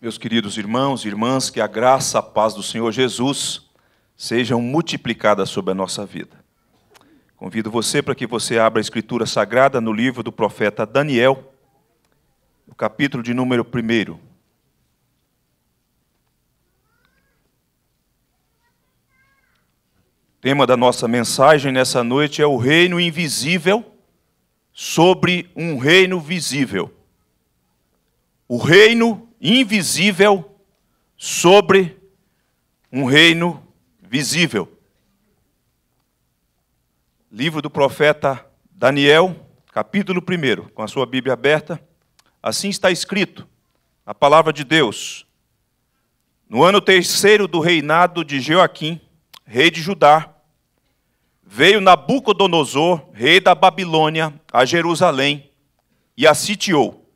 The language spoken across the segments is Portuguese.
Meus queridos irmãos e irmãs, que a graça, a paz do Senhor Jesus sejam multiplicadas sobre a nossa vida. Convido você para que você abra a Escritura Sagrada no livro do profeta Daniel, no capítulo de número 1. Tema da nossa mensagem nessa noite é o reino invisível sobre um reino visível. O reino invisível sobre um reino visível. Livro do profeta Daniel, capítulo 1, com a sua Bíblia aberta. Assim está escrito a palavra de Deus. No ano terceiro do reinado de Joaquim, rei de Judá, veio Nabucodonosor, rei da Babilônia, a Jerusalém e a sitiou.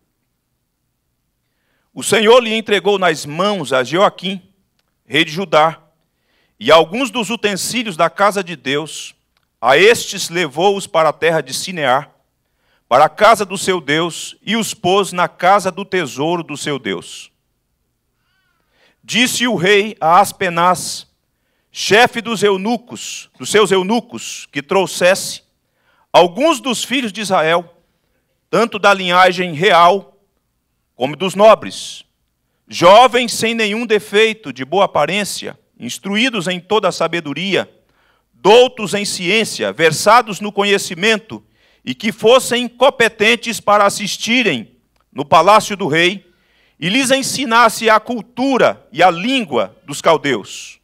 O Senhor lhe entregou nas mãos a Joaquim, rei de Judá, e alguns dos utensílios da casa de Deus. A estes levou-os para a terra de Sinear, para a casa do seu Deus, e os pôs na casa do tesouro do seu Deus. Disse o rei a Aspenaz, chefe dos eunucos, dos seus eunucos, que trouxesse alguns dos filhos de Israel, tanto da linhagem real como dos nobres, jovens sem nenhum defeito, de boa aparência, instruídos em toda a sabedoria, doutos em ciência, versados no conhecimento, e que fossem competentes para assistirem no palácio do rei e lhes ensinasse a cultura e a língua dos caldeus.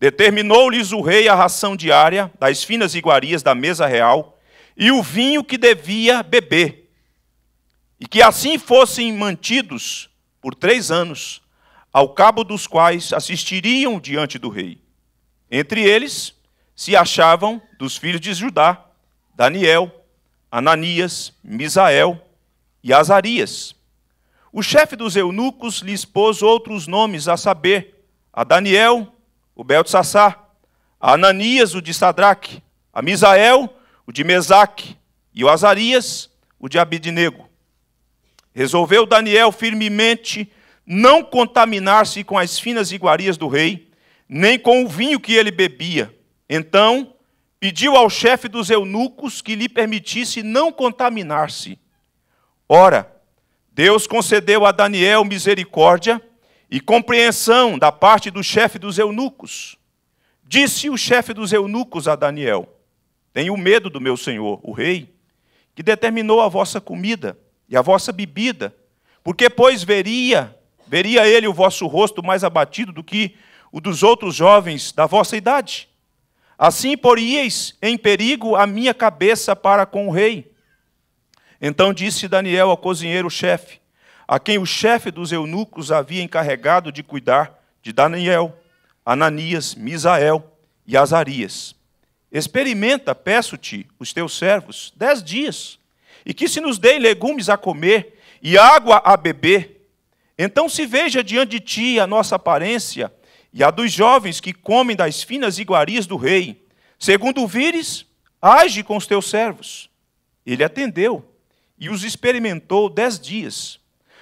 Determinou-lhes o rei a ração diária das finas iguarias da mesa real e o vinho que devia beber e que assim fossem mantidos por três anos, ao cabo dos quais assistiriam diante do rei. Entre eles se achavam dos filhos de Judá, Daniel, Ananias, Misael e Azarias. O chefe dos eunucos lhes pôs outros nomes, a saber, a Daniel, o Beltsassá, a Ananias, o de Sadraque, a Misael, o de Mesaque, e o Azarias, o de Abidinego. Resolveu Daniel firmemente não contaminar-se com as finas iguarias do rei, nem com o vinho que ele bebia. Então, pediu ao chefe dos eunucos que lhe permitisse não contaminar-se. Ora, Deus concedeu a Daniel misericórdia e compreensão da parte do chefe dos eunucos. Disse o chefe dos eunucos a Daniel: Tenho medo do meu senhor, o rei, que determinou a vossa comida e a vossa bebida, porque, pois, veria, veria ele o vosso rosto mais abatido do que o dos outros jovens da vossa idade. Assim poríeis em perigo a minha cabeça para com o rei. Então disse Daniel ao cozinheiro-chefe, a quem o chefe dos eunucos havia encarregado de cuidar de Daniel, Ananias, Misael e Azarias: Experimenta, peço-te, os teus servos, dez dias e que se nos dê legumes a comer e água a beber. Então se veja diante de ti a nossa aparência e a dos jovens que comem das finas iguarias do rei. Segundo vires, age com os teus servos. Ele atendeu e os experimentou dez dias.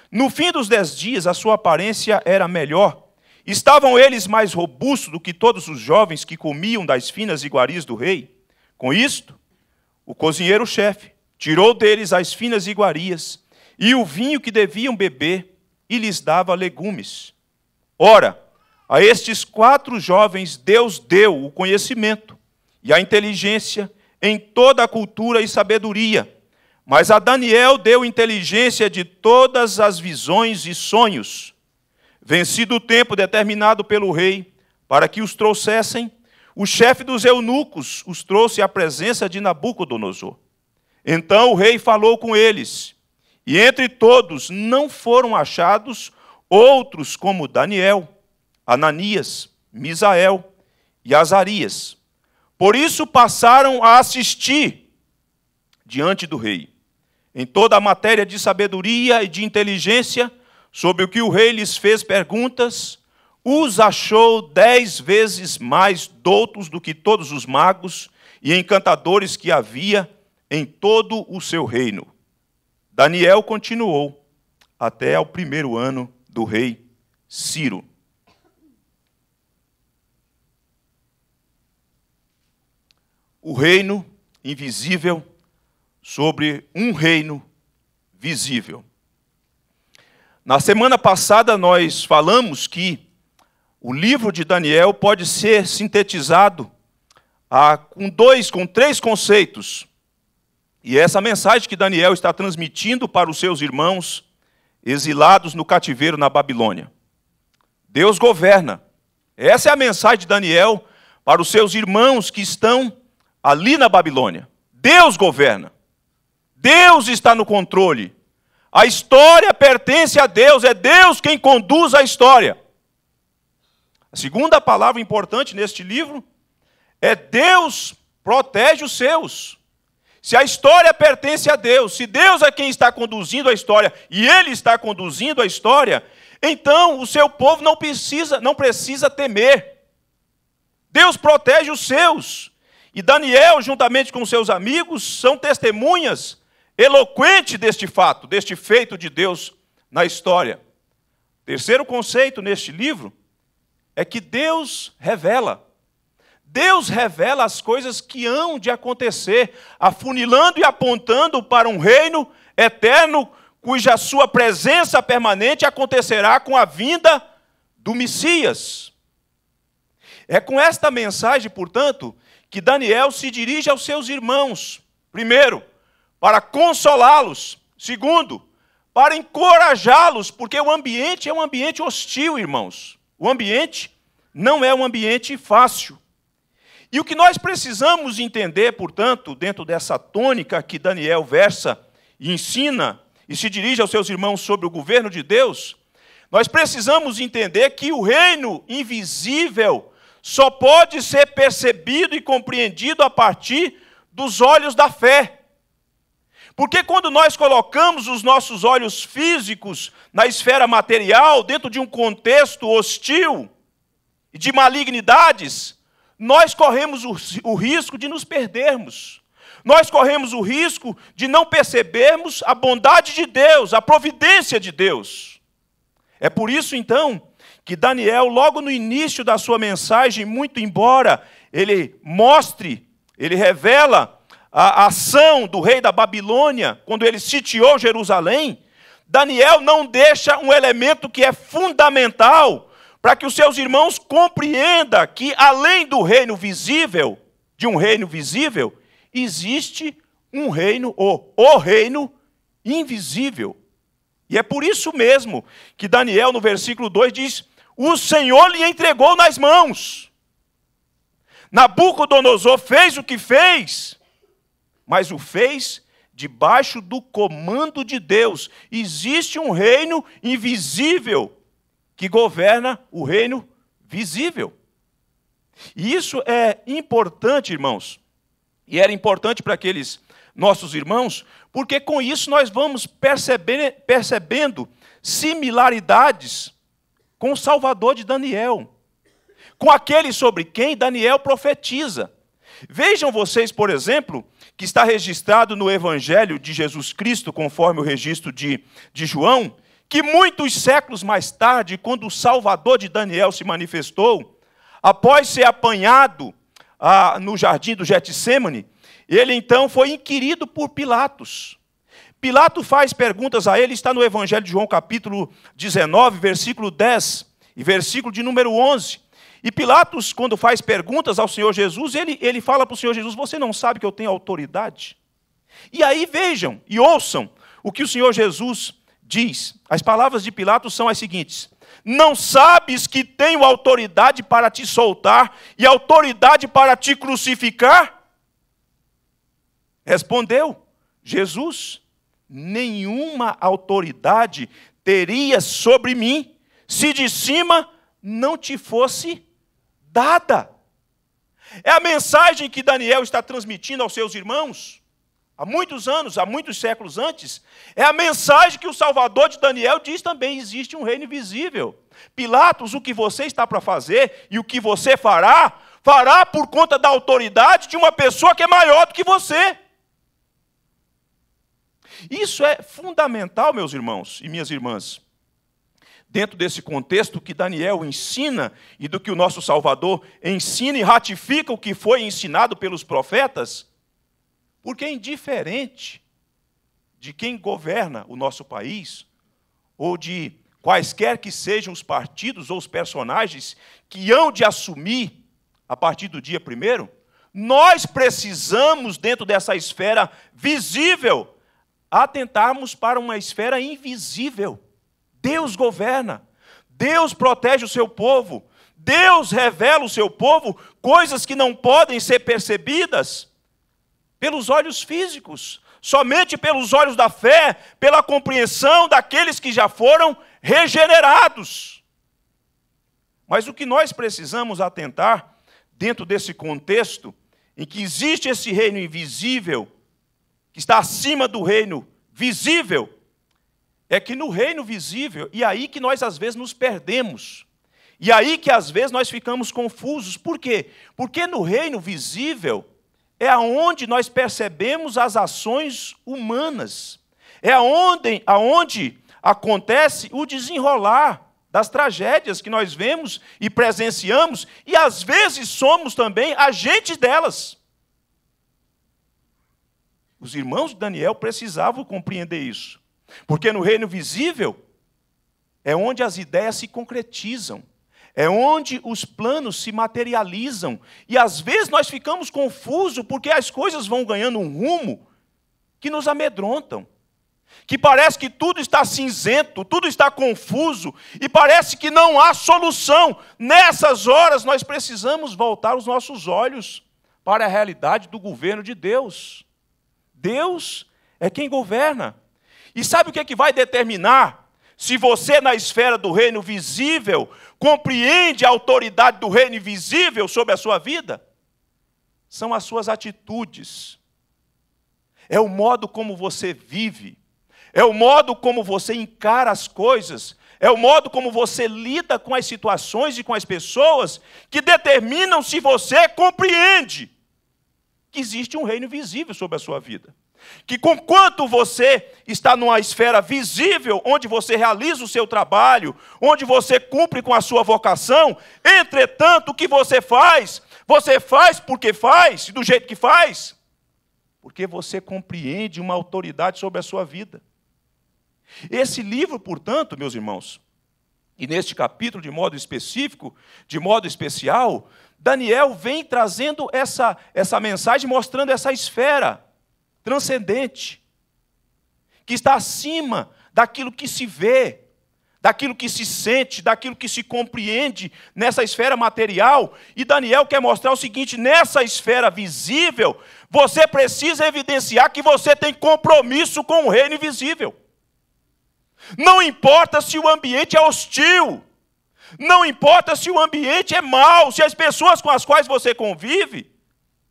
No fim dos dez dias, a sua aparência era melhor. Estavam eles mais robustos do que todos os jovens que comiam das finas iguarias do rei. Com isto, o cozinheiro-chefe tirou deles as finas iguarias e o vinho que deviam beber, e lhes dava legumes. Ora, a estes quatro jovens Deus deu o conhecimento e a inteligência em toda a cultura e sabedoria. Mas a Daniel deu inteligência de todas as visões e sonhos. Vencido o tempo determinado pelo rei para que os trouxessem, o chefe dos eunucos os trouxe à presença de Nabucodonosor. Então o rei falou com eles, e entre todos não foram achados outros como Daniel, Ananias, Misael e Azarias. Por isso passaram a assistir diante do rei, em toda a matéria de sabedoria e de inteligência, sobre o que o rei lhes fez perguntas, os achou dez vezes mais doutos do que todos os magos e encantadores que havia em todo o seu reino. Daniel continuou até ao primeiro ano do rei Ciro. O reino invisível sobre um reino visível. Na semana passada, nós falamos que o livro de Daniel pode ser sintetizado a, com dois, com três conceitos. E essa mensagem que Daniel está transmitindo para os seus irmãos exilados no cativeiro na Babilônia. Deus governa. Essa é a mensagem de Daniel para os seus irmãos que estão ali na Babilônia. Deus governa. Deus está no controle. A história pertence a Deus, é Deus quem conduz a história. A segunda palavra importante neste livro é Deus protege os seus. Se a história pertence a Deus, se Deus é quem está conduzindo a história e ele está conduzindo a história, então o seu povo não precisa, não precisa temer. Deus protege os seus. E Daniel, juntamente com seus amigos, são testemunhas eloquentes deste fato, deste feito de Deus na história. Terceiro conceito neste livro é que Deus revela. Deus revela as coisas que hão de acontecer, afunilando e apontando para um reino eterno, cuja sua presença permanente acontecerá com a vinda do Messias. É com esta mensagem, portanto, que Daniel se dirige aos seus irmãos. Primeiro, para consolá-los. Segundo, para encorajá-los, porque o ambiente é um ambiente hostil, irmãos. O ambiente não é um ambiente fácil. E o que nós precisamos entender, portanto, dentro dessa tônica que Daniel versa e ensina e se dirige aos seus irmãos sobre o governo de Deus, nós precisamos entender que o reino invisível só pode ser percebido e compreendido a partir dos olhos da fé. Porque quando nós colocamos os nossos olhos físicos na esfera material, dentro de um contexto hostil e de malignidades, nós corremos o, o risco de nos perdermos. Nós corremos o risco de não percebermos a bondade de Deus, a providência de Deus. É por isso, então, que Daniel, logo no início da sua mensagem, muito embora ele mostre, ele revela a ação do rei da Babilônia, quando ele sitiou Jerusalém, Daniel não deixa um elemento que é fundamental para que os seus irmãos compreendam que além do reino visível, de um reino visível, existe um reino, ou o reino invisível. E é por isso mesmo que Daniel, no versículo 2, diz: O Senhor lhe entregou nas mãos. Nabucodonosor fez o que fez, mas o fez debaixo do comando de Deus. Existe um reino invisível que governa o reino visível. E isso é importante, irmãos. E era importante para aqueles nossos irmãos, porque com isso nós vamos percebendo, percebendo similaridades com o Salvador de Daniel, com aquele sobre quem Daniel profetiza. Vejam vocês, por exemplo, que está registrado no Evangelho de Jesus Cristo, conforme o registro de, de João, que muitos séculos mais tarde, quando o Salvador de Daniel se manifestou, após ser apanhado ah, no jardim do Getsemane, ele então foi inquirido por Pilatos. Pilato faz perguntas a ele, está no Evangelho de João, capítulo 19, versículo 10 e versículo de número 11. E Pilatos, quando faz perguntas ao Senhor Jesus, ele, ele fala para o Senhor Jesus: Você não sabe que eu tenho autoridade? E aí vejam e ouçam o que o Senhor Jesus diz: as palavras de Pilatos são as seguintes: Não sabes que tenho autoridade para te soltar e autoridade para te crucificar? Respondeu Jesus: Nenhuma autoridade teria sobre mim se de cima não te fosse dada. É a mensagem que Daniel está transmitindo aos seus irmãos há muitos anos, há muitos séculos antes, é a mensagem que o Salvador de Daniel diz também: existe um reino invisível. Pilatos, o que você está para fazer e o que você fará, fará por conta da autoridade de uma pessoa que é maior do que você. Isso é fundamental, meus irmãos e minhas irmãs. Dentro desse contexto que Daniel ensina e do que o nosso Salvador ensina e ratifica o que foi ensinado pelos profetas, porque é indiferente de quem governa o nosso país, ou de quaisquer que sejam os partidos ou os personagens que hão de assumir a partir do dia primeiro, nós precisamos, dentro dessa esfera visível, atentarmos para uma esfera invisível. Deus governa, Deus protege o seu povo, Deus revela o seu povo coisas que não podem ser percebidas pelos olhos físicos, somente pelos olhos da fé, pela compreensão daqueles que já foram regenerados. Mas o que nós precisamos atentar, dentro desse contexto, em que existe esse reino invisível, que está acima do reino visível, é que no reino visível, e aí que nós às vezes nos perdemos. E aí que às vezes nós ficamos confusos. Por quê? Porque no reino visível, é aonde nós percebemos as ações humanas. É aonde, aonde acontece o desenrolar das tragédias que nós vemos e presenciamos, e às vezes somos também agentes delas. Os irmãos de Daniel precisavam compreender isso, porque no reino visível é onde as ideias se concretizam, é onde os planos se materializam. E às vezes nós ficamos confusos porque as coisas vão ganhando um rumo que nos amedrontam. Que parece que tudo está cinzento, tudo está confuso e parece que não há solução. Nessas horas nós precisamos voltar os nossos olhos para a realidade do governo de Deus. Deus é quem governa. E sabe o que é que vai determinar se você na esfera do reino visível compreende a autoridade do reino invisível sobre a sua vida? São as suas atitudes, é o modo como você vive, é o modo como você encara as coisas, é o modo como você lida com as situações e com as pessoas que determinam se você compreende que existe um reino visível sobre a sua vida que conquanto você está numa esfera visível, onde você realiza o seu trabalho, onde você cumpre com a sua vocação, entretanto, o que você faz? Você faz porque faz, e do jeito que faz, porque você compreende uma autoridade sobre a sua vida. Esse livro, portanto, meus irmãos, e neste capítulo de modo específico, de modo especial, Daniel vem trazendo essa, essa mensagem, mostrando essa esfera transcendente, que está acima daquilo que se vê, daquilo que se sente, daquilo que se compreende nessa esfera material. E Daniel quer mostrar o seguinte: nessa esfera visível, você precisa evidenciar que você tem compromisso com o reino invisível. Não importa se o ambiente é hostil, não importa se o ambiente é mau, se as pessoas com as quais você convive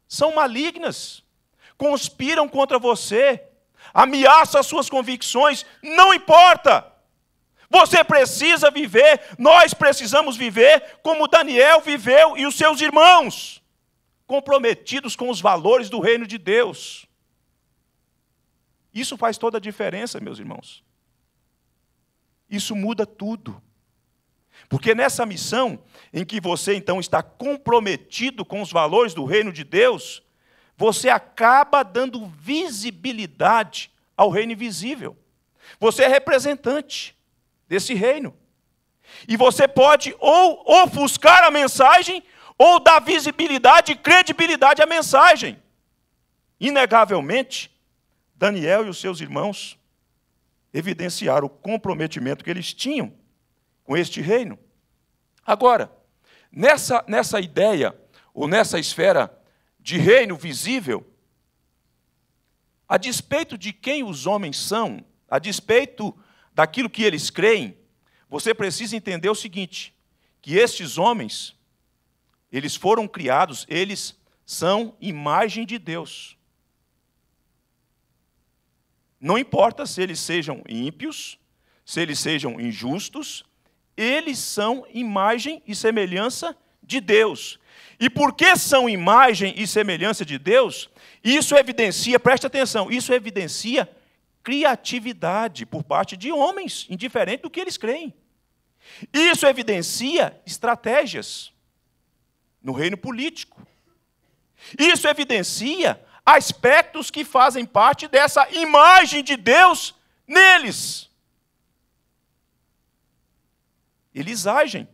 são malignas conspiram contra você, ameaçam as suas convicções, não importa. Você precisa viver, nós precisamos viver como Daniel viveu e os seus irmãos, comprometidos com os valores do reino de Deus. Isso faz toda a diferença, meus irmãos. Isso muda tudo. Porque nessa missão em que você então está comprometido com os valores do reino de Deus, você acaba dando visibilidade ao reino invisível. Você é representante desse reino. E você pode ou ofuscar a mensagem, ou dar visibilidade e credibilidade à mensagem. Inegavelmente, Daniel e os seus irmãos evidenciaram o comprometimento que eles tinham com este reino. Agora, nessa, nessa ideia, ou nessa esfera de reino visível, a despeito de quem os homens são, a despeito daquilo que eles creem, você precisa entender o seguinte: que estes homens, eles foram criados, eles são imagem de Deus. Não importa se eles sejam ímpios, se eles sejam injustos, eles são imagem e semelhança de Deus. E porque são imagem e semelhança de Deus, isso evidencia, preste atenção, isso evidencia criatividade por parte de homens, indiferente do que eles creem. Isso evidencia estratégias no reino político. Isso evidencia aspectos que fazem parte dessa imagem de Deus neles. Eles agem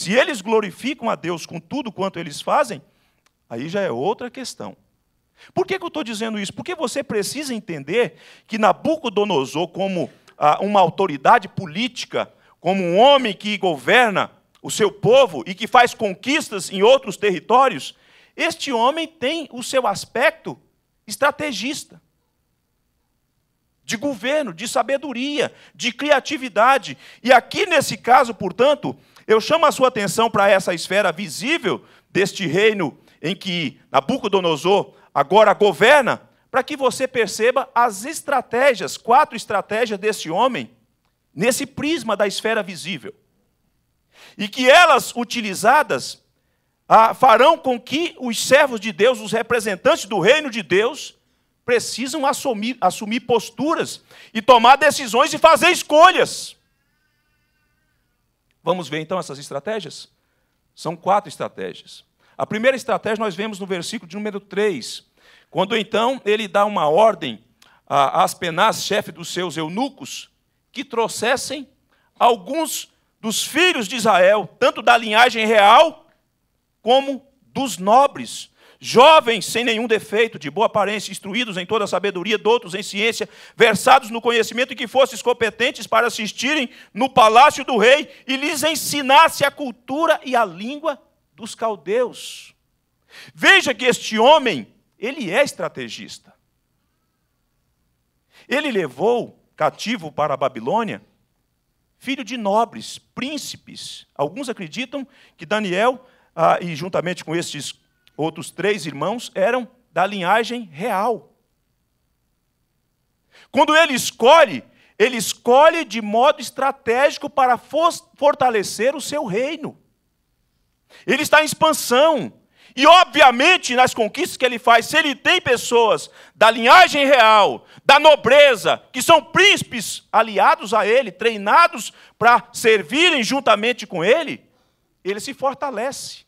se eles glorificam a Deus com tudo quanto eles fazem, aí já é outra questão. Por que, que eu estou dizendo isso? Porque você precisa entender que Nabucodonosor, como ah, uma autoridade política, como um homem que governa o seu povo e que faz conquistas em outros territórios, este homem tem o seu aspecto estrategista, de governo, de sabedoria, de criatividade. E aqui nesse caso, portanto, eu chamo a sua atenção para essa esfera visível deste reino em que Nabucodonosor agora governa, para que você perceba as estratégias, quatro estratégias desse homem, nesse prisma da esfera visível. E que elas, utilizadas, ah, farão com que os servos de Deus, os representantes do reino de Deus, precisam assumir, assumir posturas e tomar decisões e fazer escolhas. Vamos ver então essas estratégias? São quatro estratégias. A primeira estratégia nós vemos no versículo de número 3, quando então ele dá uma ordem a Aspenaz, chefe dos seus eunucos, que trouxessem alguns dos filhos de Israel, tanto da linhagem real como dos nobres, jovens sem nenhum defeito, de boa aparência, instruídos em toda a sabedoria, doutos em ciência, versados no conhecimento e que fosses competentes para assistirem no palácio do rei e lhes ensinasse a cultura e a língua dos caldeus. Veja que este homem, ele é estrategista. Ele levou cativo para a Babilônia filho de nobres, príncipes. Alguns acreditam que Daniel, ah, e juntamente com esses outros três irmãos eram da linhagem real. Quando ele escolhe, ele escolhe de modo estratégico para fortalecer o seu reino. Ele está em expansão. E, obviamente, nas conquistas que ele faz, se ele tem pessoas da linhagem real, da nobreza, que são príncipes aliados a ele, treinados para servirem juntamente com ele, ele se fortalece.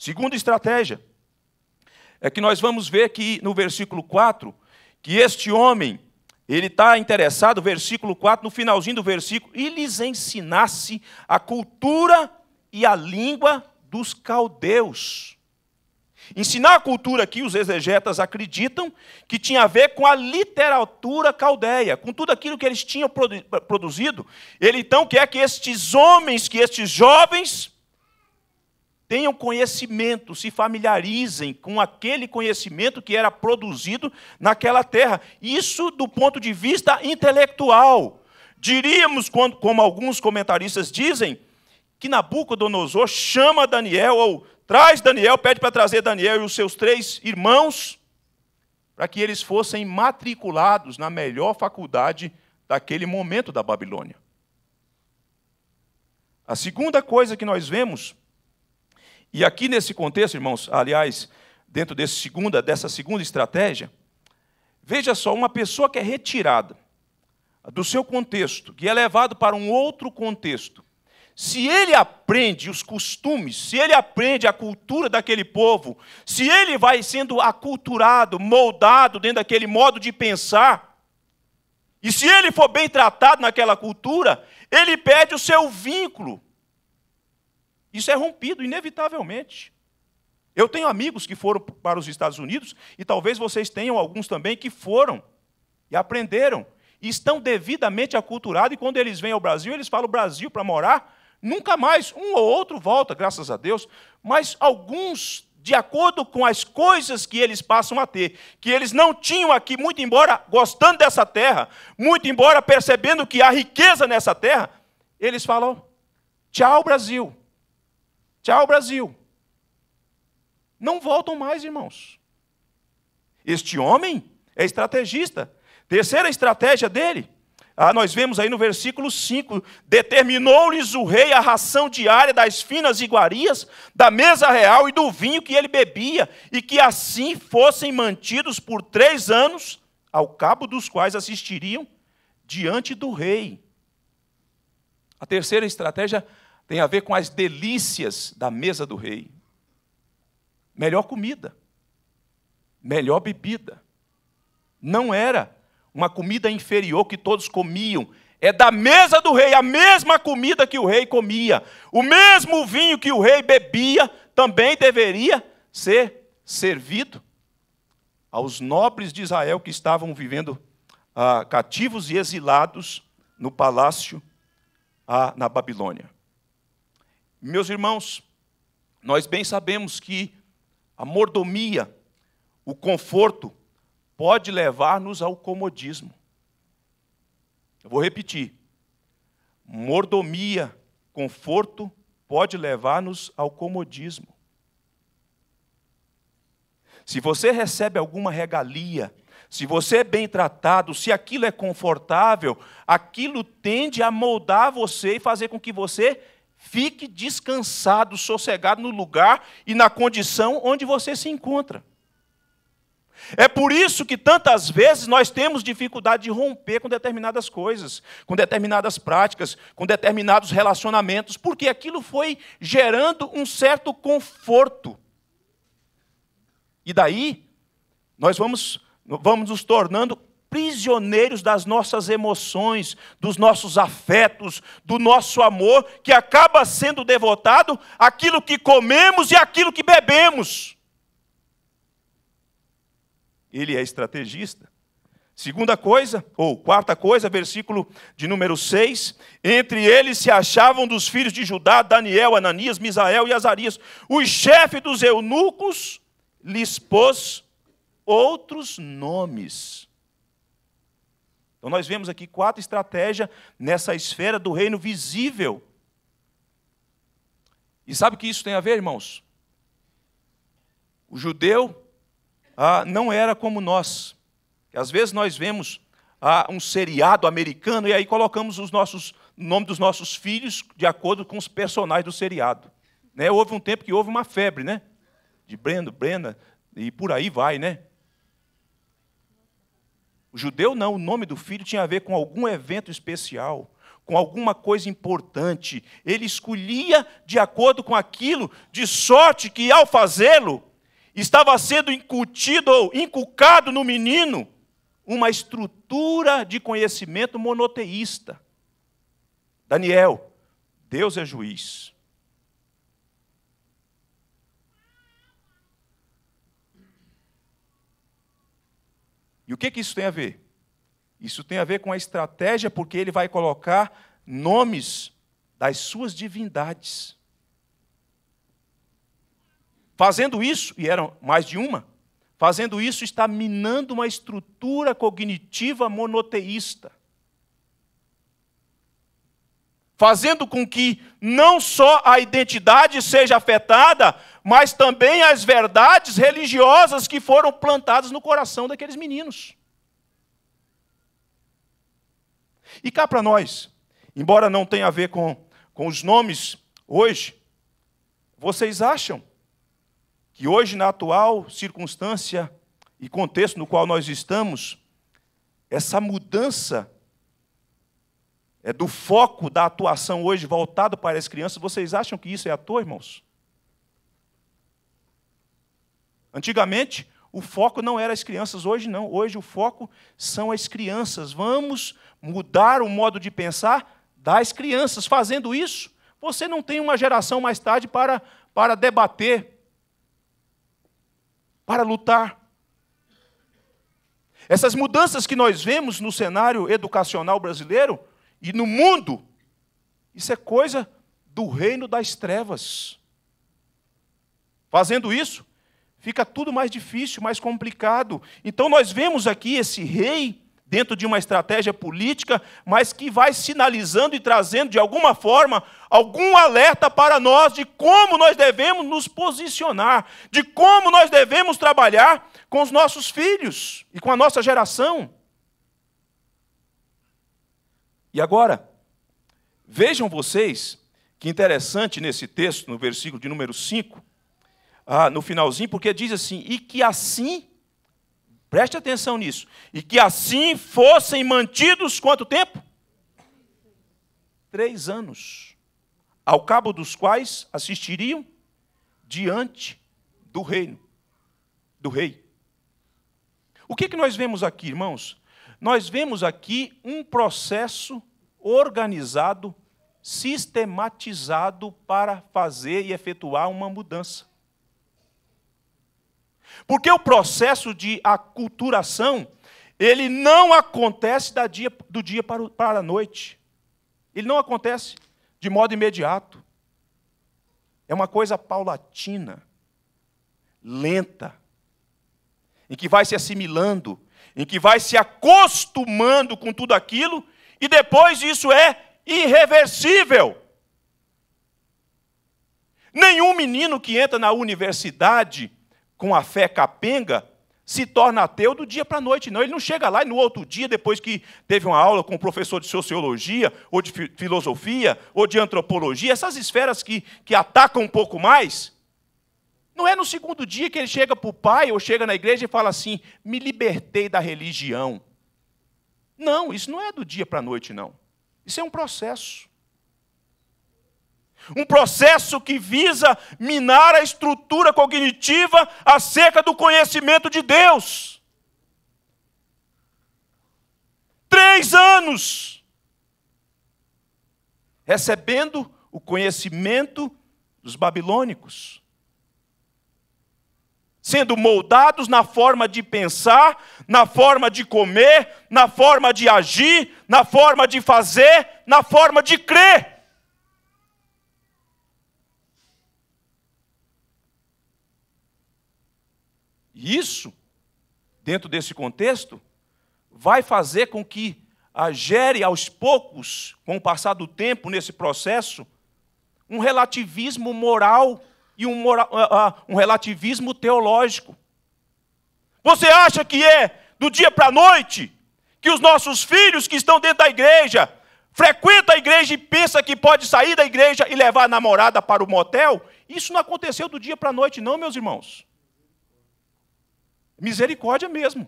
Segunda estratégia é que nós vamos ver que no versículo 4, que este homem, ele está interessado, versículo 4, no finalzinho do versículo, e lhes ensinasse a cultura e a língua dos caldeus. Ensinar a cultura aqui, os exegetas acreditam que tinha a ver com a literatura caldeia, com tudo aquilo que eles tinham produzido. Ele então quer que estes homens, que estes jovens, tenham conhecimento, se familiarizem com aquele conhecimento que era produzido naquela terra. Isso do ponto de vista intelectual. Diríamos, como alguns comentaristas dizem, que Nabucodonosor chama Daniel, ou traz Daniel, pede para trazer Daniel e os seus três irmãos, para que eles fossem matriculados na melhor faculdade daquele momento da Babilônia. A segunda coisa que nós vemos e aqui nesse contexto, irmãos, aliás, dentro desse segunda, dessa segunda estratégia, veja só, uma pessoa que é retirada do seu contexto, que é levado para um outro contexto, se ele aprende os costumes, se ele aprende a cultura daquele povo, se ele vai sendo aculturado, moldado dentro daquele modo de pensar, e se ele for bem tratado naquela cultura, ele perde o seu vínculo isso é rompido, inevitavelmente. Eu tenho amigos que foram para os Estados Unidos, e talvez vocês tenham alguns também que foram e aprenderam, e estão devidamente aculturados, e quando eles vêm ao Brasil, eles falam Brasil para morar, nunca mais. Um ou outro volta, graças a Deus, mas alguns, de acordo com as coisas que eles passam a ter, que eles não tinham aqui, muito embora gostando dessa terra, muito embora percebendo que há riqueza nessa terra, eles falam: tchau, Brasil. Tchau, Brasil. Não voltam mais, irmãos. Este homem é estrategista. Terceira estratégia dele, ah, nós vemos aí no versículo 5: determinou-lhes o rei a ração diária das finas iguarias, da mesa real e do vinho que ele bebia, e que assim fossem mantidos por três anos, ao cabo dos quais assistiriam diante do rei. A terceira estratégia tem a ver com as delícias da mesa do rei. Melhor comida, melhor bebida. Não era uma comida inferior que todos comiam. É da mesa do rei, a mesma comida que o rei comia, o mesmo vinho que o rei bebia, também deveria ser servido aos nobres de Israel que estavam vivendo ah, cativos e exilados no palácio ah, na Babilônia. Meus irmãos, nós bem sabemos que a mordomia, o conforto, pode levar-nos ao comodismo. Eu vou repetir. Mordomia, conforto, pode levar-nos ao comodismo. Se você recebe alguma regalia, se você é bem tratado, se aquilo é confortável, aquilo tende a moldar você e fazer com que você Fique descansado, sossegado no lugar e na condição onde você se encontra. É por isso que tantas vezes nós temos dificuldade de romper com determinadas coisas, com determinadas práticas, com determinados relacionamentos, porque aquilo foi gerando um certo conforto. E daí nós vamos, vamos nos tornando prisioneiros das nossas emoções, dos nossos afetos, do nosso amor, que acaba sendo devotado aquilo que comemos e aquilo que bebemos. Ele é estrategista. Segunda coisa, ou quarta coisa, versículo de número 6, entre eles se achavam dos filhos de Judá, Daniel, Ananias, Misael e Azarias. O chefe dos eunucos lhes pôs outros nomes então nós vemos aqui quatro estratégias nessa esfera do reino visível. E sabe o que isso tem a ver, irmãos? O judeu ah, não era como nós. Às vezes nós vemos ah, um seriado americano e aí colocamos os nossos o nome dos nossos filhos de acordo com os personagens do seriado. Né? Houve um tempo que houve uma febre, né? De Brenda, Brenda e por aí vai, né? O judeu não, o nome do filho tinha a ver com algum evento especial, com alguma coisa importante. Ele escolhia de acordo com aquilo, de sorte que ao fazê-lo, estava sendo incutido ou inculcado no menino uma estrutura de conhecimento monoteísta. Daniel, Deus é juiz. E o que, que isso tem a ver? Isso tem a ver com a estratégia, porque ele vai colocar nomes das suas divindades. Fazendo isso, e eram mais de uma, fazendo isso está minando uma estrutura cognitiva monoteísta fazendo com que não só a identidade seja afetada, mas também as verdades religiosas que foram plantadas no coração daqueles meninos. E cá para nós, embora não tenha a ver com, com os nomes hoje, vocês acham que hoje, na atual circunstância e contexto no qual nós estamos, essa mudança é, do foco da atuação hoje voltado para as crianças, vocês acham que isso é à toa, irmãos? Antigamente, o foco não era as crianças, hoje não. Hoje o foco são as crianças. Vamos mudar o modo de pensar das crianças. Fazendo isso, você não tem uma geração mais tarde para, para debater, para lutar. Essas mudanças que nós vemos no cenário educacional brasileiro e no mundo, isso é coisa do reino das trevas. Fazendo isso, fica tudo mais difícil, mais complicado. Então nós vemos aqui esse rei dentro de uma estratégia política, mas que vai sinalizando e trazendo de alguma forma algum alerta para nós de como nós devemos nos posicionar, de como nós devemos trabalhar com os nossos filhos e com a nossa geração. E agora, vejam vocês que interessante nesse texto, no versículo de número 5, ah, no finalzinho, porque diz assim: e que assim, preste atenção nisso, e que assim fossem mantidos quanto tempo? Três anos, ao cabo dos quais assistiriam diante do reino, do rei. O que, que nós vemos aqui, irmãos? Nós vemos aqui um processo organizado, sistematizado para fazer e efetuar uma mudança. Porque o processo de aculturação, ele não acontece dia, do dia para, o, para a noite. Ele não acontece de modo imediato. É uma coisa paulatina, lenta, em que vai se assimilando, em que vai se acostumando com tudo aquilo e depois isso é irreversível. Nenhum menino que entra na universidade com a fé capenga se torna ateu do dia para a noite, não. Ele não chega lá e no outro dia, depois que teve uma aula com um professor de sociologia, ou de filosofia, ou de antropologia, essas esferas que, que atacam um pouco mais, não é no segundo dia que ele chega para o pai ou chega na igreja e fala assim: me libertei da religião. Não, isso não é do dia para a noite, não. Isso é um processo. Um processo que visa minar a estrutura cognitiva acerca do conhecimento de Deus. Três anos recebendo o conhecimento dos babilônicos sendo moldados na forma de pensar, na forma de comer, na forma de agir, na forma de fazer, na forma de crer. Isso, dentro desse contexto, vai fazer com que a gere aos poucos, com o passar do tempo nesse processo, um relativismo moral e um, moral, uh, ah, uh, ah, um relativismo teológico. Você acha que é do dia para a noite que os nossos filhos que estão dentro da igreja frequenta a igreja e pensa que pode sair da igreja e levar a namorada para o motel? Isso não aconteceu do dia para a noite, não, meus irmãos. Misericórdia mesmo.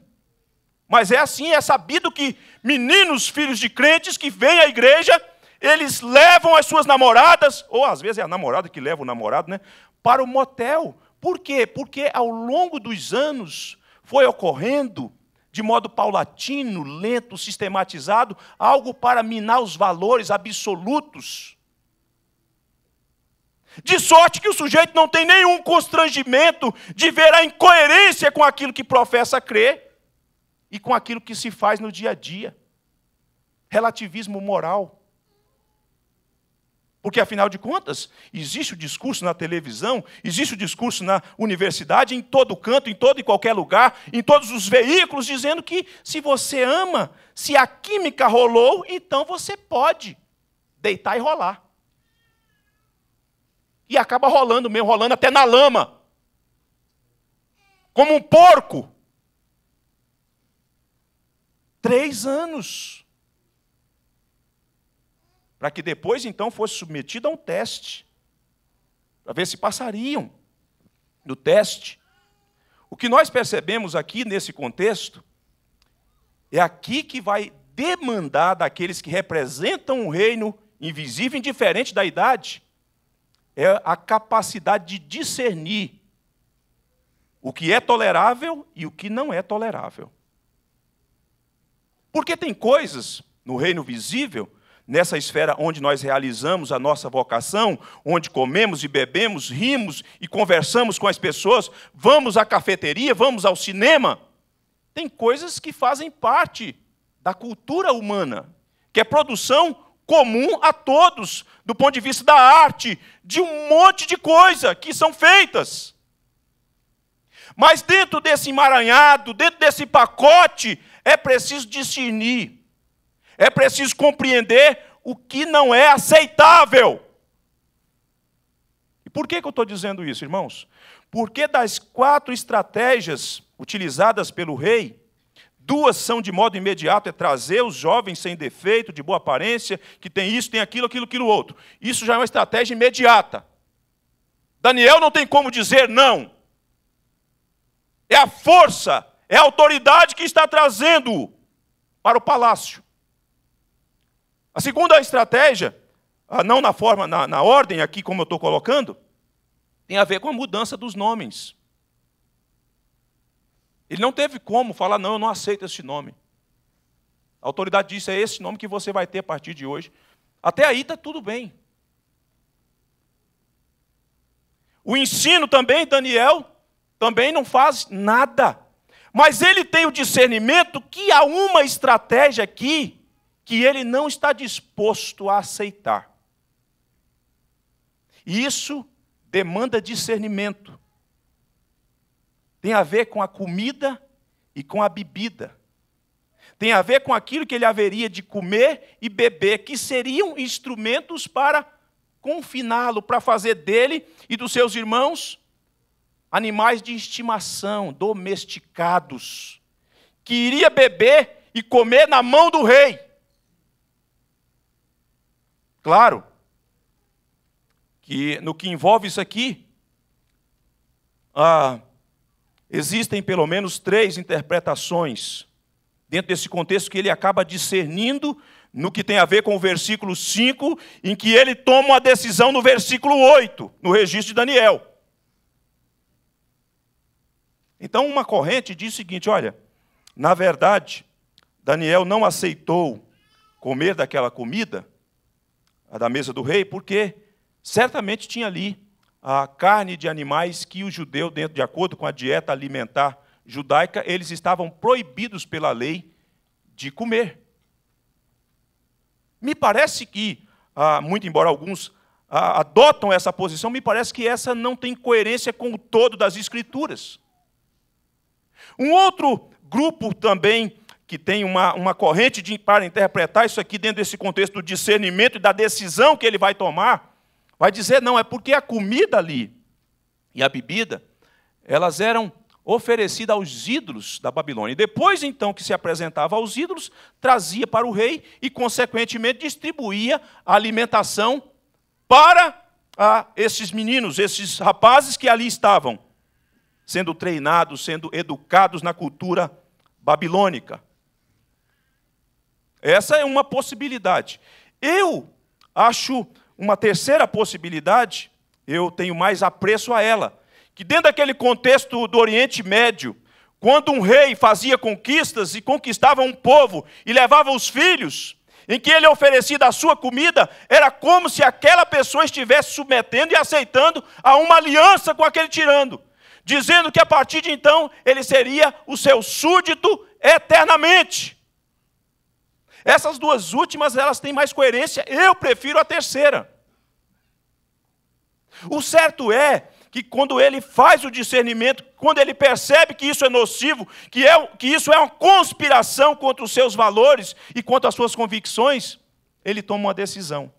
Mas é assim, é sabido que meninos, filhos de crentes que vêm à igreja, eles levam as suas namoradas, ou às vezes é a namorada que leva o namorado, né? para o motel. Por quê? Porque ao longo dos anos foi ocorrendo, de modo paulatino, lento, sistematizado, algo para minar os valores absolutos. De sorte que o sujeito não tem nenhum constrangimento de ver a incoerência com aquilo que professa crer e com aquilo que se faz no dia a dia. Relativismo moral. Porque, afinal de contas, existe o discurso na televisão, existe o discurso na universidade, em todo canto, em todo e qualquer lugar, em todos os veículos, dizendo que se você ama, se a química rolou, então você pode deitar e rolar. E acaba rolando mesmo, rolando até na lama. Como um porco. Três anos para que depois então fosse submetido a um teste, para ver se passariam do teste. O que nós percebemos aqui nesse contexto é aqui que vai demandar daqueles que representam um reino invisível, indiferente da idade, é a capacidade de discernir o que é tolerável e o que não é tolerável. Porque tem coisas no reino visível nessa esfera onde nós realizamos a nossa vocação, onde comemos e bebemos, rimos e conversamos com as pessoas, vamos à cafeteria, vamos ao cinema. Tem coisas que fazem parte da cultura humana, que é produção comum a todos, do ponto de vista da arte, de um monte de coisa que são feitas. Mas dentro desse emaranhado, dentro desse pacote, é preciso discernir é preciso compreender o que não é aceitável. E por que, que eu estou dizendo isso, irmãos? Porque das quatro estratégias utilizadas pelo rei, Duas são de modo imediato, é trazer os jovens sem defeito, de boa aparência, que tem isso, tem aquilo, aquilo, aquilo outro. Isso já é uma estratégia imediata. Daniel não tem como dizer não. É a força, é a autoridade que está trazendo para o palácio. A segunda estratégia, ah, não na forma, na, na ordem aqui, como eu estou colocando, tem a ver com a mudança dos nomes. Ele não teve como falar, não, eu não aceito esse nome. A autoridade disse, é esse nome que você vai ter a partir de hoje. Até aí está tudo bem. O ensino também, Daniel, também não faz nada. Mas ele tem o discernimento que há uma estratégia aqui que ele não está disposto a aceitar. E isso demanda discernimento. Tem a ver com a comida e com a bebida. Tem a ver com aquilo que ele haveria de comer e beber, que seriam instrumentos para confiná-lo, para fazer dele e dos seus irmãos animais de estimação, domesticados, que iria beber e comer na mão do rei. Claro que no que envolve isso aqui, ah, existem pelo menos três interpretações dentro desse contexto que ele acaba discernindo no que tem a ver com o versículo 5, em que ele toma uma decisão no versículo 8, no registro de Daniel. Então, uma corrente diz o seguinte: olha, na verdade, Daniel não aceitou comer daquela comida da mesa do rei, porque certamente tinha ali a carne de animais que o judeu, dentro de acordo com a dieta alimentar judaica, eles estavam proibidos pela lei de comer. Me parece que, ah, muito embora alguns ah, adotam essa posição, me parece que essa não tem coerência com o todo das escrituras. Um outro grupo também que tem uma, uma corrente de, para interpretar isso aqui dentro desse contexto do discernimento e da decisão que ele vai tomar, vai dizer, não, é porque a comida ali e a bebida, elas eram oferecidas aos ídolos da Babilônia. depois, então, que se apresentava aos ídolos, trazia para o rei e, consequentemente, distribuía a alimentação para a esses meninos, esses rapazes que ali estavam, sendo treinados, sendo educados na cultura babilônica. Essa é uma possibilidade. Eu acho uma terceira possibilidade, eu tenho mais apreço a ela, que dentro daquele contexto do Oriente Médio, quando um rei fazia conquistas e conquistava um povo e levava os filhos, em que ele oferecia da sua comida, era como se aquela pessoa estivesse submetendo e aceitando a uma aliança com aquele tirano, dizendo que a partir de então ele seria o seu súdito eternamente. Essas duas últimas, elas têm mais coerência. Eu prefiro a terceira. O certo é que quando ele faz o discernimento, quando ele percebe que isso é nocivo, que, é, que isso é uma conspiração contra os seus valores e contra as suas convicções, ele toma uma decisão.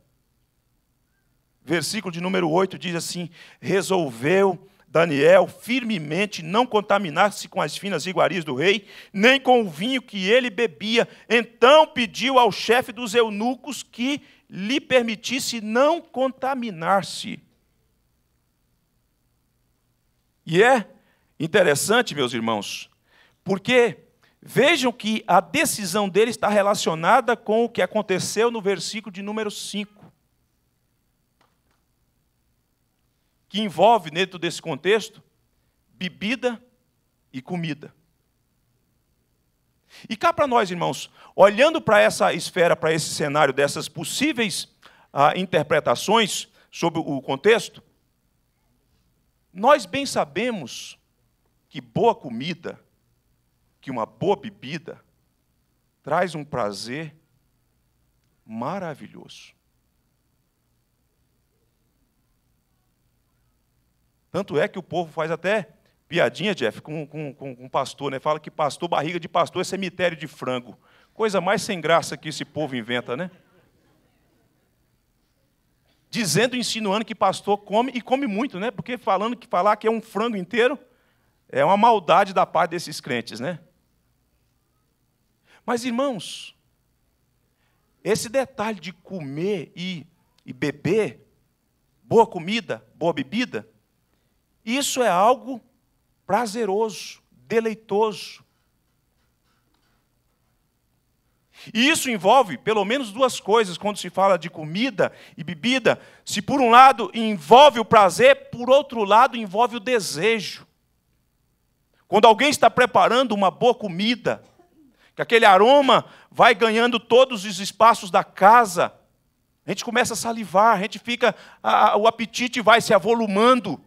Versículo de número 8 diz assim: resolveu Daniel firmemente não contaminasse com as finas iguarias do rei, nem com o vinho que ele bebia. Então pediu ao chefe dos eunucos que lhe permitisse não contaminar-se. E é interessante, meus irmãos, porque vejam que a decisão dele está relacionada com o que aconteceu no versículo de número 5. que envolve, dentro desse contexto, bebida e comida. E cá para nós, irmãos, olhando para essa esfera, para esse cenário dessas possíveis ah, interpretações sobre o contexto, nós bem sabemos que boa comida, que uma boa bebida, traz um prazer maravilhoso. Tanto é que o povo faz até piadinha, Jeff, com, com, com, com pastor, né? Fala que pastor, barriga de pastor é cemitério de frango. Coisa mais sem graça que esse povo inventa, né? Dizendo, insinuando que pastor come, e come muito, né? Porque falando que falar que é um frango inteiro é uma maldade da parte desses crentes, né? Mas, irmãos, esse detalhe de comer e, e beber boa comida, boa bebida, isso é algo prazeroso, deleitoso. E isso envolve pelo menos duas coisas quando se fala de comida e bebida. Se por um lado envolve o prazer, por outro lado envolve o desejo. Quando alguém está preparando uma boa comida, que aquele aroma vai ganhando todos os espaços da casa, a gente começa a salivar, a gente fica, a, o apetite vai se avolumando.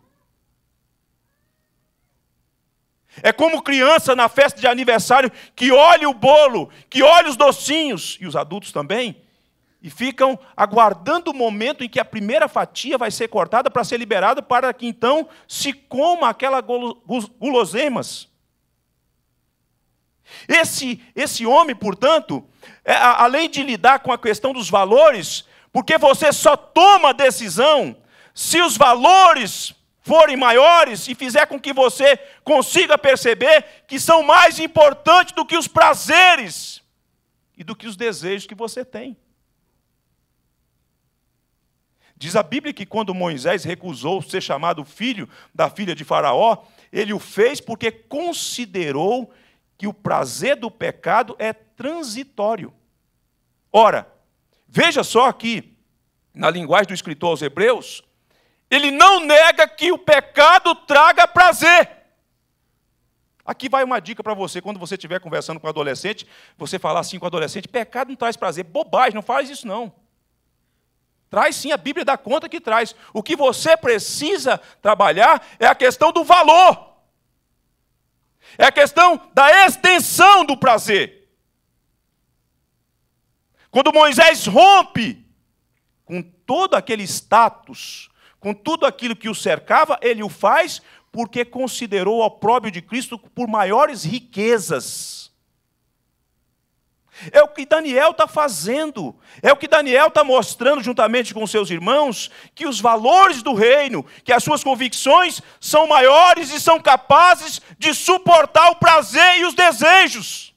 É como criança na festa de aniversário que olha o bolo, que olha os docinhos, e os adultos também, e ficam aguardando o momento em que a primeira fatia vai ser cortada para ser liberada, para que então se coma aquelas guloseimas. Esse, esse homem, portanto, é, além de lidar com a questão dos valores, porque você só toma decisão se os valores forem maiores e fizer com que você consiga perceber que são mais importantes do que os prazeres e do que os desejos que você tem. Diz a Bíblia que quando Moisés recusou ser chamado filho da filha de Faraó, ele o fez porque considerou que o prazer do pecado é transitório. Ora, veja só aqui, na linguagem do escritor aos Hebreus, ele não nega que o pecado traga prazer. Aqui vai uma dica para você, quando você estiver conversando com um adolescente, você falar assim com o adolescente: pecado não traz prazer, bobagem, não faz isso não. Traz sim, a Bíblia dá conta que traz. O que você precisa trabalhar é a questão do valor, é a questão da extensão do prazer. Quando Moisés rompe com todo aquele status com tudo aquilo que o cercava, ele o faz porque considerou o próprio de Cristo por maiores riquezas. É o que Daniel está fazendo, é o que Daniel está mostrando juntamente com seus irmãos, que os valores do reino, que as suas convicções são maiores e são capazes de suportar o prazer e os desejos.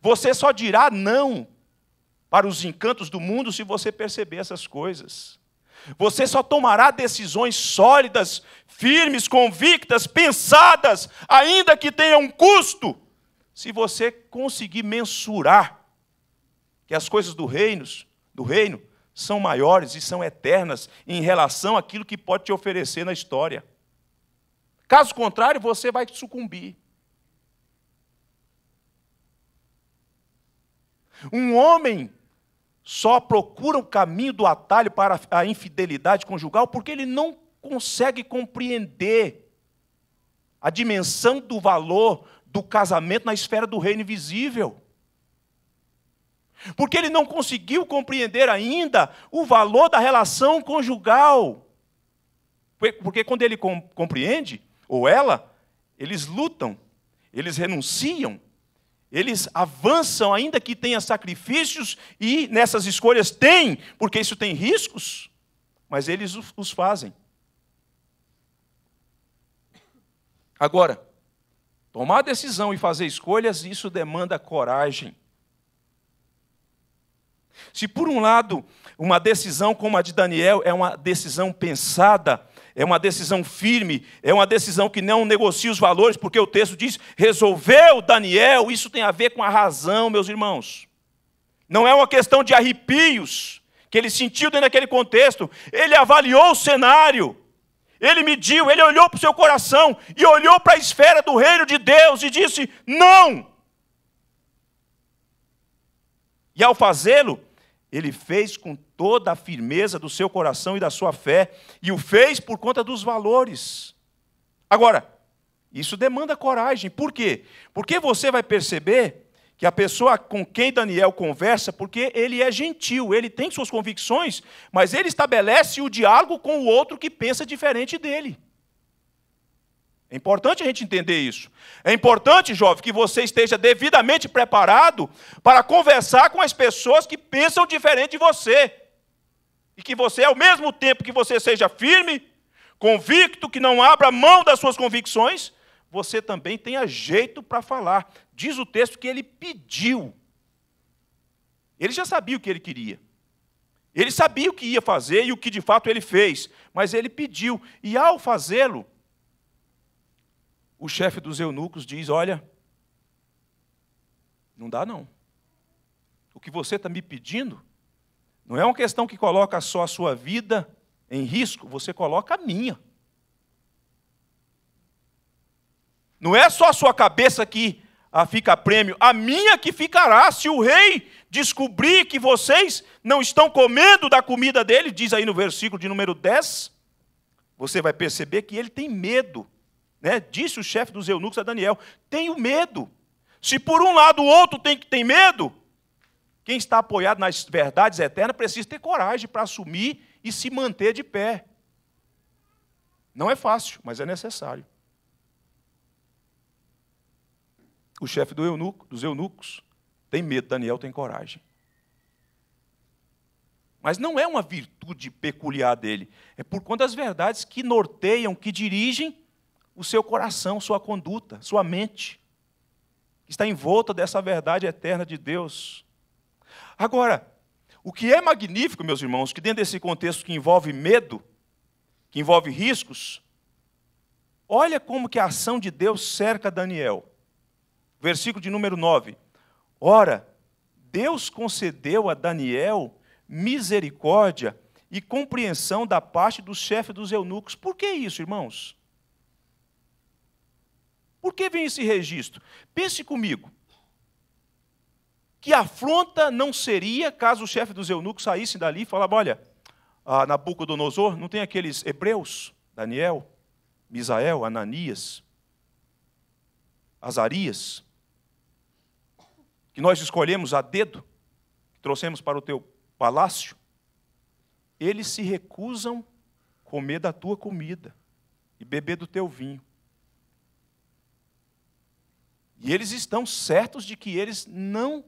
Você só dirá não para os encantos do mundo se você perceber essas coisas. Você só tomará decisões sólidas, firmes, convictas, pensadas, ainda que tenha um custo, se você conseguir mensurar que as coisas do reino, do reino são maiores e são eternas em relação àquilo que pode te oferecer na história. Caso contrário, você vai sucumbir. Um homem só procura o caminho do atalho para a infidelidade conjugal porque ele não consegue compreender a dimensão do valor do casamento na esfera do reino invisível. Porque ele não conseguiu compreender ainda o valor da relação conjugal. Porque quando ele compreende, ou ela, eles lutam, eles renunciam, eles avançam, ainda que tenha sacrifícios, e nessas escolhas tem, porque isso tem riscos, mas eles os fazem. Agora, tomar decisão e fazer escolhas, isso demanda coragem. Se por um lado, uma decisão como a de Daniel é uma decisão pensada, é uma decisão firme, é uma decisão que não negocia os valores, porque o texto diz: resolveu Daniel, isso tem a ver com a razão, meus irmãos. Não é uma questão de arrepios que ele sentiu dentro daquele contexto, ele avaliou o cenário. Ele mediu, ele olhou para o seu coração e olhou para a esfera do reino de Deus e disse: Não! E ao fazê-lo, ele fez com toda a firmeza do seu coração e da sua fé, e o fez por conta dos valores. Agora, isso demanda coragem. Por quê? Porque você vai perceber que a pessoa com quem Daniel conversa, porque ele é gentil, ele tem suas convicções, mas ele estabelece o diálogo com o outro que pensa diferente dele. É importante a gente entender isso. É importante, jovem, que você esteja devidamente preparado para conversar com as pessoas que pensam diferente de você. E que você, ao mesmo tempo que você seja firme, convicto, que não abra mão das suas convicções, você também tenha jeito para falar. Diz o texto que ele pediu. Ele já sabia o que ele queria. Ele sabia o que ia fazer e o que de fato ele fez, mas ele pediu. E ao fazê-lo, o chefe dos eunucos diz: Olha, não dá não. O que você está me pedindo não é uma questão que coloca só a sua vida em risco, você coloca a minha. Não é só a sua cabeça que ah, fica a prêmio, a minha que ficará se o rei descobrir que vocês não estão comendo da comida dele, diz aí no versículo de número 10, você vai perceber que ele tem medo né? Disse o chefe dos eunucos a Daniel: Tenho medo. Se por um lado o outro tem que tem medo, quem está apoiado nas verdades eternas precisa ter coragem para assumir e se manter de pé. Não é fácil, mas é necessário. O chefe do eunuco, dos eunucos tem medo, Daniel tem coragem. Mas não é uma virtude peculiar dele, é por conta das verdades que norteiam, que dirigem o seu coração, sua conduta, sua mente, que está envolta dessa verdade eterna de Deus. Agora, o que é magnífico, meus irmãos, que dentro desse contexto que envolve medo, que envolve riscos, olha como que a ação de Deus cerca Daniel. Versículo de número 9. Ora, Deus concedeu a Daniel misericórdia e compreensão da parte do chefe dos eunucos. Por que isso, irmãos? Por que vem esse registro? Pense comigo. Que afronta não seria caso o chefe dos eunucos saísse dali e falasse: olha, Nabucodonosor, não tem aqueles hebreus, Daniel, Misael, Ananias, Azarias, que nós escolhemos a dedo, que trouxemos para o teu palácio? Eles se recusam comer da tua comida e beber do teu vinho. E eles estão certos de que eles não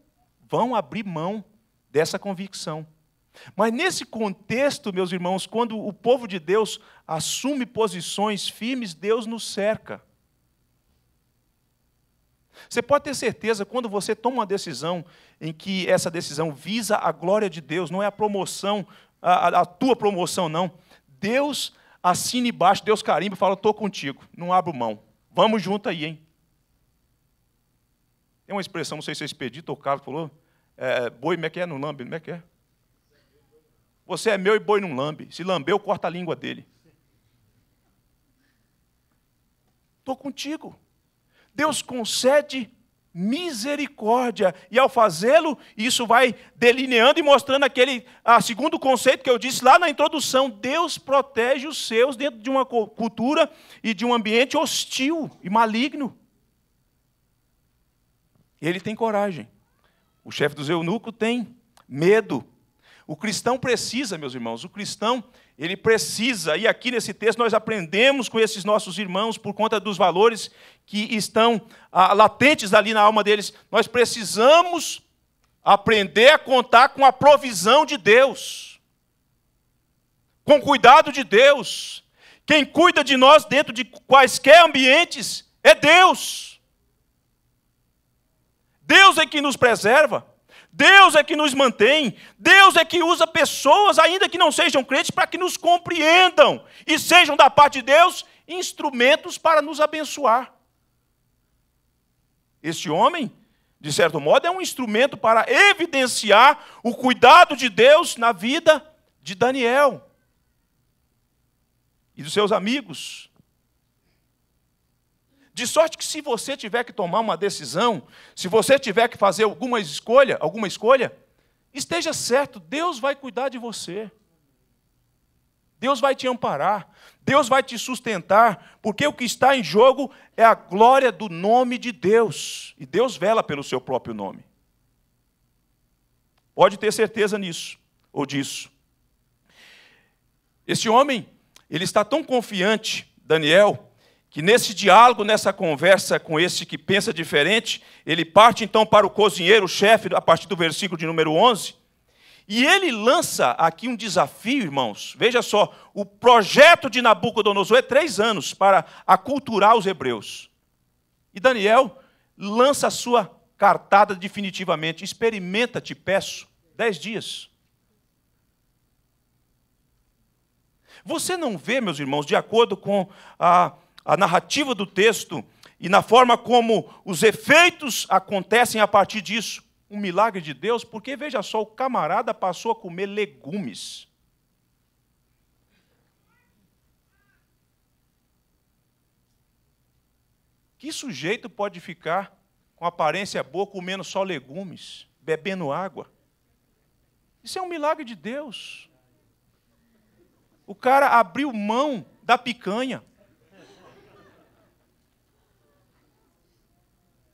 vão abrir mão dessa convicção. Mas nesse contexto, meus irmãos, quando o povo de Deus assume posições firmes, Deus nos cerca. Você pode ter certeza, quando você toma uma decisão em que essa decisão visa a glória de Deus, não é a promoção, a, a tua promoção, não. Deus assina embaixo, Deus carimba e fala: estou contigo, não abro mão. Vamos junto aí, hein? Tem uma expressão, não sei se é expedito ou Carlos falou, é, boi me é quer, é? não lambe, me é quer. Você é meu e boi não lambe. Se lambeu, corta a língua dele. Estou contigo. Deus concede misericórdia. E ao fazê-lo, isso vai delineando e mostrando aquele a segundo conceito que eu disse lá na introdução: Deus protege os seus dentro de uma cultura e de um ambiente hostil e maligno. Ele tem coragem. O chefe dos eunucos tem medo. O cristão precisa, meus irmãos, o cristão, ele precisa, e aqui nesse texto nós aprendemos com esses nossos irmãos, por conta dos valores que estão ah, latentes ali na alma deles, nós precisamos aprender a contar com a provisão de Deus, com o cuidado de Deus. Quem cuida de nós dentro de quaisquer ambientes é Deus. Deus é que nos preserva. Deus é que nos mantém, Deus é que usa pessoas, ainda que não sejam crentes, para que nos compreendam e sejam da parte de Deus instrumentos para nos abençoar. Este homem, de certo modo, é um instrumento para evidenciar o cuidado de Deus na vida de Daniel e dos seus amigos. De sorte que se você tiver que tomar uma decisão, se você tiver que fazer alguma escolha, alguma escolha, esteja certo, Deus vai cuidar de você. Deus vai te amparar, Deus vai te sustentar, porque o que está em jogo é a glória do nome de Deus, e Deus vela pelo seu próprio nome. Pode ter certeza nisso ou disso. Esse homem, ele está tão confiante, Daniel, que nesse diálogo, nessa conversa com esse que pensa diferente, ele parte então para o cozinheiro, o chefe, a partir do versículo de número 11, e ele lança aqui um desafio, irmãos. Veja só, o projeto de Nabucodonosor é três anos para aculturar os hebreus. E Daniel lança a sua cartada definitivamente. Experimenta, te peço, dez dias. Você não vê, meus irmãos, de acordo com a a narrativa do texto e na forma como os efeitos acontecem a partir disso. Um milagre de Deus, porque veja só, o camarada passou a comer legumes. Que sujeito pode ficar com aparência boa, comendo só legumes, bebendo água? Isso é um milagre de Deus. O cara abriu mão da picanha.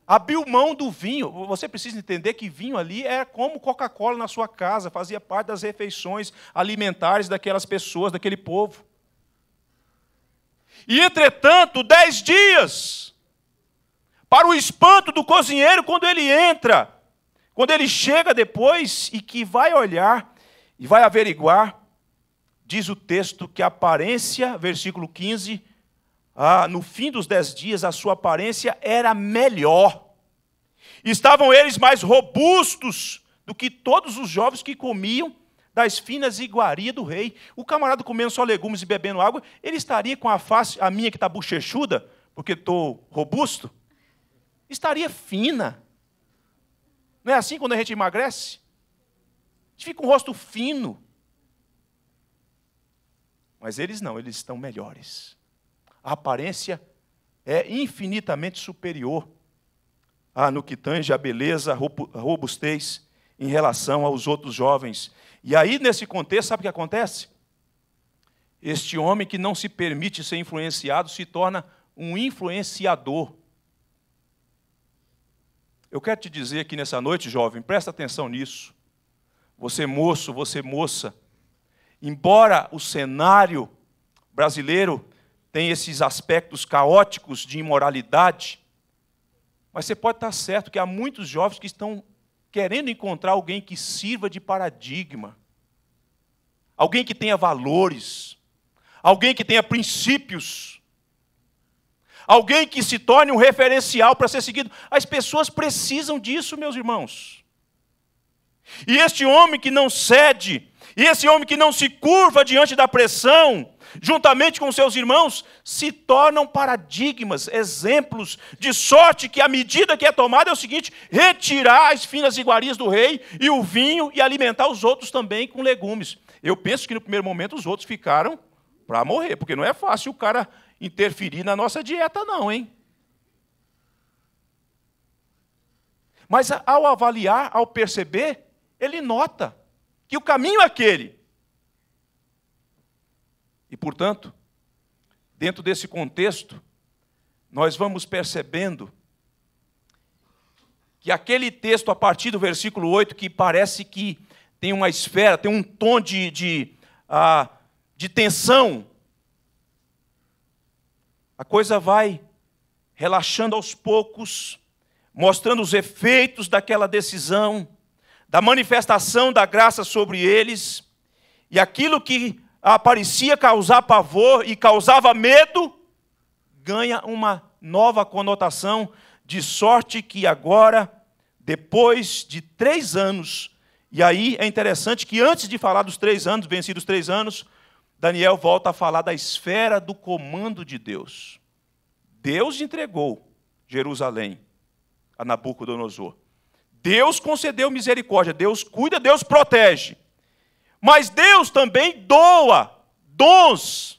Abriu mão do vinho. Você precisa entender que vinho ali é como Coca-Cola na sua casa, fazia parte das refeições alimentares daquelas pessoas, daquele povo. E entretanto, dez dias, para o espanto do cozinheiro, quando ele entra, quando ele chega depois e que vai olhar e vai averiguar, diz o texto que a aparência, versículo 15, ah, no fim dos dez dias, a sua aparência era melhor. Estavam eles mais robustos do que todos os jovens que comiam das finas iguarias do rei. O camarada comendo só legumes e bebendo água, ele estaria com a face, a minha que está bochechuda, porque estou robusto, estaria fina. Não é assim quando a gente emagrece? A gente fica com o rosto fino. Mas eles não, eles estão melhores a aparência é infinitamente superior a, no que tange à beleza, a robustez em relação aos outros jovens. E aí, nesse contexto, sabe o que acontece? Este homem que não se permite ser influenciado se torna um influenciador. Eu quero te dizer aqui nessa noite, jovem, presta atenção nisso. Você moço, você moça, embora o cenário brasileiro tem esses aspectos caóticos de imoralidade. Mas você pode estar certo que há muitos jovens que estão querendo encontrar alguém que sirva de paradigma, alguém que tenha valores, alguém que tenha princípios, alguém que se torne um referencial para ser seguido. As pessoas precisam disso, meus irmãos. E este homem que não cede, e esse homem que não se curva diante da pressão, juntamente com seus irmãos, se tornam paradigmas, exemplos, de sorte que a medida que é tomada é o seguinte: retirar as finas iguarias do rei e o vinho e alimentar os outros também com legumes. Eu penso que no primeiro momento os outros ficaram para morrer, porque não é fácil o cara interferir na nossa dieta, não, hein? Mas ao avaliar, ao perceber, ele nota que o caminho é aquele. E, portanto, dentro desse contexto, nós vamos percebendo que aquele texto, a partir do versículo 8, que parece que tem uma esfera, tem um tom de, de, ah, de tensão, a coisa vai relaxando aos poucos, mostrando os efeitos daquela decisão, da manifestação da graça sobre eles, e aquilo que Aparecia causar pavor e causava medo, ganha uma nova conotação, de sorte que agora, depois de três anos, e aí é interessante que antes de falar dos três anos, vencidos três anos, Daniel volta a falar da esfera do comando de Deus. Deus entregou Jerusalém a Nabucodonosor. Deus concedeu misericórdia, Deus cuida, Deus protege. Mas Deus também doa dons,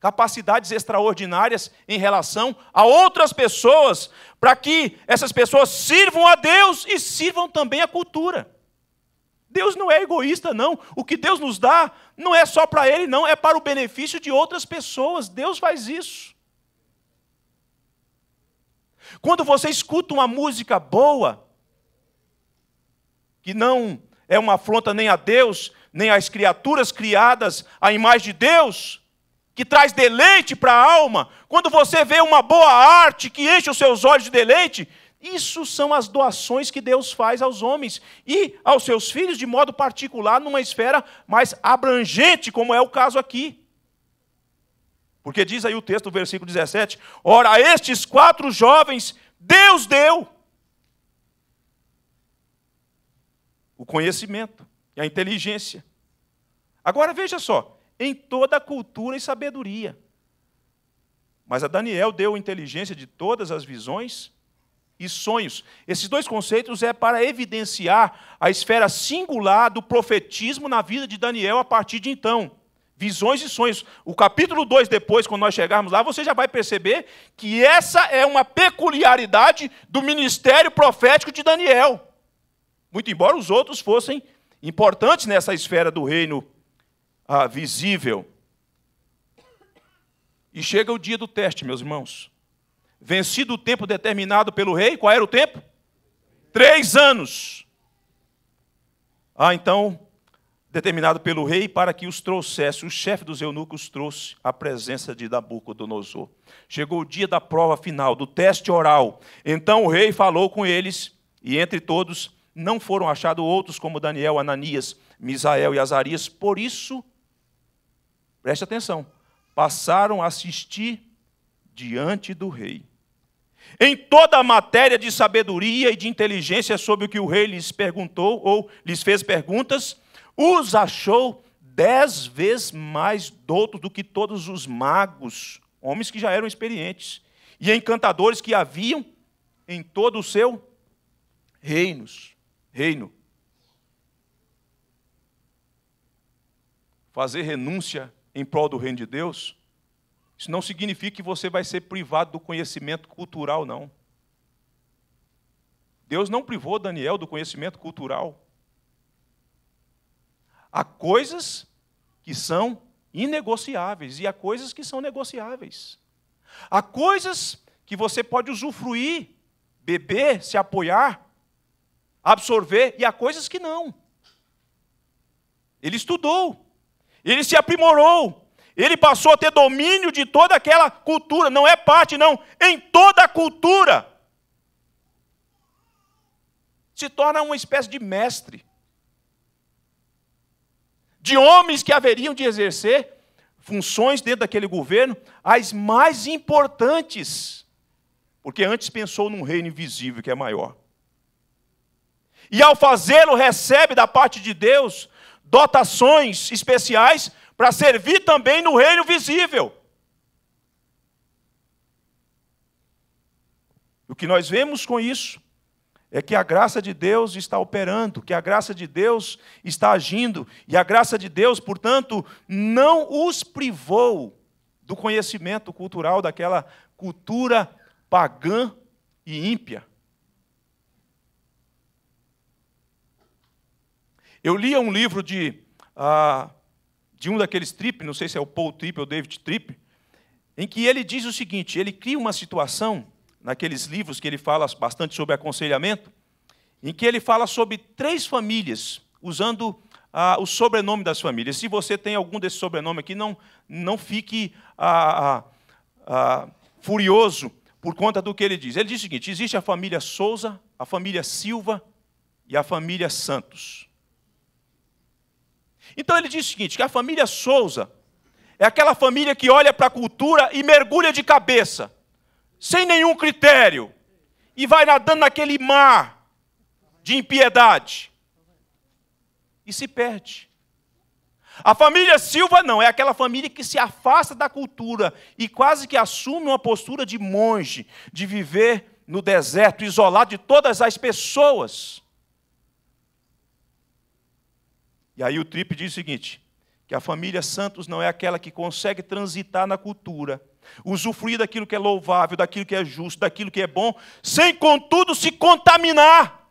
capacidades extraordinárias em relação a outras pessoas, para que essas pessoas sirvam a Deus e sirvam também a cultura. Deus não é egoísta, não. O que Deus nos dá não é só para Ele, não, é para o benefício de outras pessoas. Deus faz isso. Quando você escuta uma música boa, que não é uma afronta nem a Deus, nem às criaturas criadas à imagem de Deus, que traz deleite para a alma. Quando você vê uma boa arte que enche os seus olhos de deleite, isso são as doações que Deus faz aos homens e aos seus filhos de modo particular, numa esfera mais abrangente, como é o caso aqui. Porque diz aí o texto, versículo 17: Ora, estes quatro jovens Deus deu o conhecimento e a inteligência. Agora veja só, em toda cultura e sabedoria. Mas a Daniel deu inteligência de todas as visões e sonhos. Esses dois conceitos é para evidenciar a esfera singular do profetismo na vida de Daniel a partir de então. Visões e sonhos. O capítulo 2, depois, quando nós chegarmos lá, você já vai perceber que essa é uma peculiaridade do ministério profético de Daniel. Muito embora os outros fossem importantes nessa esfera do reino ah, visível. E chega o dia do teste, meus irmãos. Vencido o tempo determinado pelo rei, qual era o tempo? Três anos. Ah, então, determinado pelo rei para que os trouxesse, o chefe dos eunucos trouxe a presença de Nabucodonosor. Chegou o dia da prova final, do teste oral. Então o rei falou com eles, e entre todos não foram achados outros como Daniel, Ananias, Misael e Azarias. Por isso, preste atenção, passaram a assistir diante do rei. Em toda a matéria de sabedoria e de inteligência sobre o que o rei lhes perguntou ou lhes fez perguntas, os achou dez vezes mais doutos do que todos os magos, homens que já eram experientes, e encantadores que haviam em todo o seu reinos reino. Fazer renúncia em prol do reino de Deus, isso não significa que você vai ser privado do conhecimento cultural, não. Deus não privou Daniel do conhecimento cultural. Há coisas que são inegociáveis e há coisas que são negociáveis. Há coisas que você pode usufruir, beber, se apoiar, absorver, e há coisas que não. Ele estudou, ele se aprimorou, ele passou a ter domínio de toda aquela cultura, não é parte, não, em toda a cultura. Se torna uma espécie de mestre, de homens que haveriam de exercer funções dentro daquele governo, as mais importantes, porque antes pensou num reino invisível que é maior. E ao fazê-lo, recebe da parte de Deus dotações especiais para servir também no reino visível. O que nós vemos com isso é que a graça de Deus está operando, que a graça de Deus está agindo, e a graça de Deus, portanto, não os privou do conhecimento cultural daquela cultura pagã e ímpia. Eu lia um livro de, ah, de um daqueles Tripp, não sei se é o Paul Tripp ou David Tripp, em que ele diz o seguinte: ele cria uma situação, naqueles livros que ele fala bastante sobre aconselhamento, em que ele fala sobre três famílias, usando ah, o sobrenome das famílias. Se você tem algum desse sobrenome aqui, não, não fique ah, furioso por conta do que ele diz. Ele diz o seguinte: existe a família Souza, a família Silva e a família Santos. Então ele diz o seguinte: que a família Souza é aquela família que olha para a cultura e mergulha de cabeça, sem nenhum critério, e vai nadando naquele mar de impiedade e se perde. A família Silva não, é aquela família que se afasta da cultura e quase que assume uma postura de monge, de viver no deserto, isolado de todas as pessoas. E aí o trip diz o seguinte: que a família Santos não é aquela que consegue transitar na cultura, usufruir daquilo que é louvável, daquilo que é justo, daquilo que é bom, sem contudo se contaminar.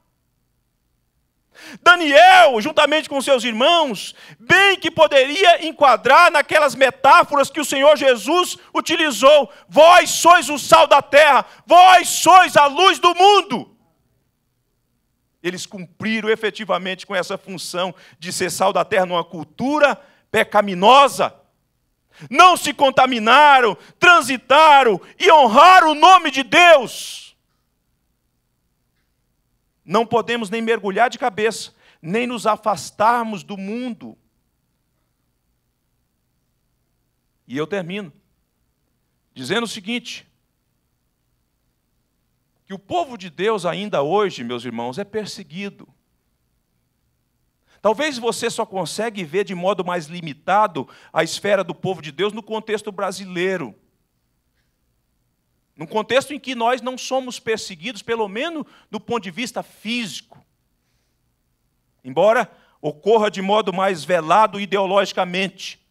Daniel, juntamente com seus irmãos, bem que poderia enquadrar naquelas metáforas que o Senhor Jesus utilizou: vós sois o sal da terra, vós sois a luz do mundo. Eles cumpriram efetivamente com essa função de ser sal da terra numa cultura pecaminosa. Não se contaminaram, transitaram e honraram o nome de Deus. Não podemos nem mergulhar de cabeça, nem nos afastarmos do mundo. E eu termino dizendo o seguinte: que o povo de Deus ainda hoje, meus irmãos, é perseguido. Talvez você só consegue ver de modo mais limitado a esfera do povo de Deus no contexto brasileiro. Num contexto em que nós não somos perseguidos, pelo menos do ponto de vista físico. Embora ocorra de modo mais velado ideologicamente.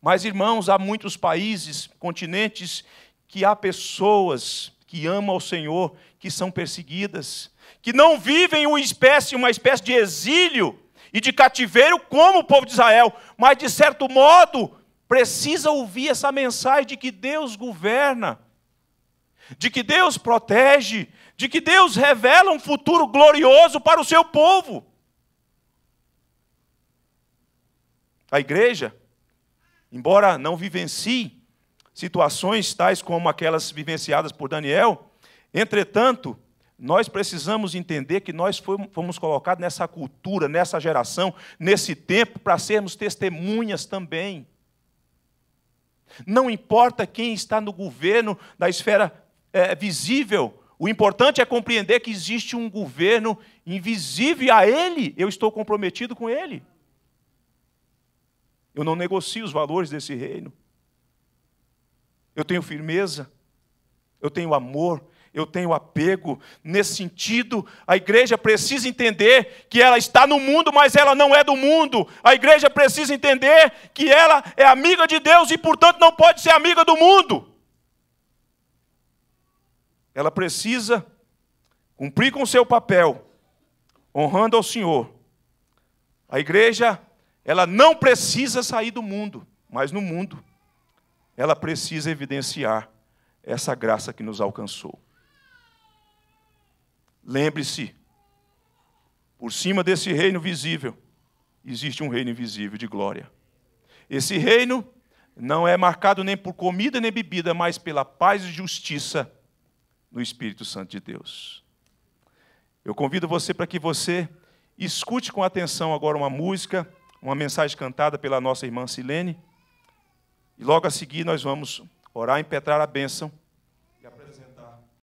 Mas, irmãos, há muitos países, continentes, que há pessoas que amam ao Senhor, que são perseguidas, que não vivem uma espécie, uma espécie de exílio e de cativeiro como o povo de Israel, mas de certo modo precisa ouvir essa mensagem de que Deus governa, de que Deus protege, de que Deus revela um futuro glorioso para o seu povo. A igreja, embora não vivencie situações tais como aquelas vivenciadas por Daniel. Entretanto, nós precisamos entender que nós fomos colocados nessa cultura, nessa geração, nesse tempo, para sermos testemunhas também. Não importa quem está no governo da esfera é, visível, o importante é compreender que existe um governo invisível e a ele eu estou comprometido com ele. Eu não negocio os valores desse reino eu tenho firmeza, eu tenho amor, eu tenho apego. Nesse sentido, a igreja precisa entender que ela está no mundo, mas ela não é do mundo. A igreja precisa entender que ela é amiga de Deus e, portanto, não pode ser amiga do mundo. Ela precisa cumprir com seu papel, honrando ao Senhor. A igreja, ela não precisa sair do mundo, mas no mundo ela precisa evidenciar essa graça que nos alcançou. Lembre-se, por cima desse reino visível, existe um reino invisível de glória. Esse reino não é marcado nem por comida nem bebida, mas pela paz e justiça no Espírito Santo de Deus. Eu convido você para que você escute com atenção agora uma música, uma mensagem cantada pela nossa irmã Silene. E logo a seguir nós vamos orar e impetrar a bênção